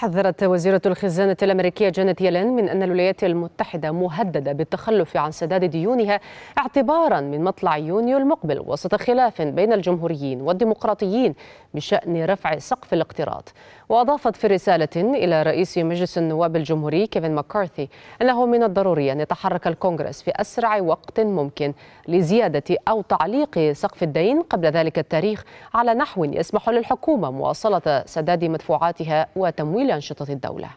حذرت وزيرة الخزانة الأمريكية جانيت يلين من أن الولايات المتحدة مهددة بالتخلف عن سداد ديونها اعتبارا من مطلع يونيو المقبل وسط خلاف بين الجمهوريين والديمقراطيين بشأن رفع سقف الاقتراض وأضافت في رسالة إلى رئيس مجلس النواب الجمهوري كيفن مكارثي أنه من الضروري أن يتحرك الكونغرس في أسرع وقت ممكن لزيادة أو تعليق سقف الدين قبل ذلك التاريخ على نحو يسمح للحكومة مواصلة سداد مدفوعاتها وتمويل لأنشطة الدولة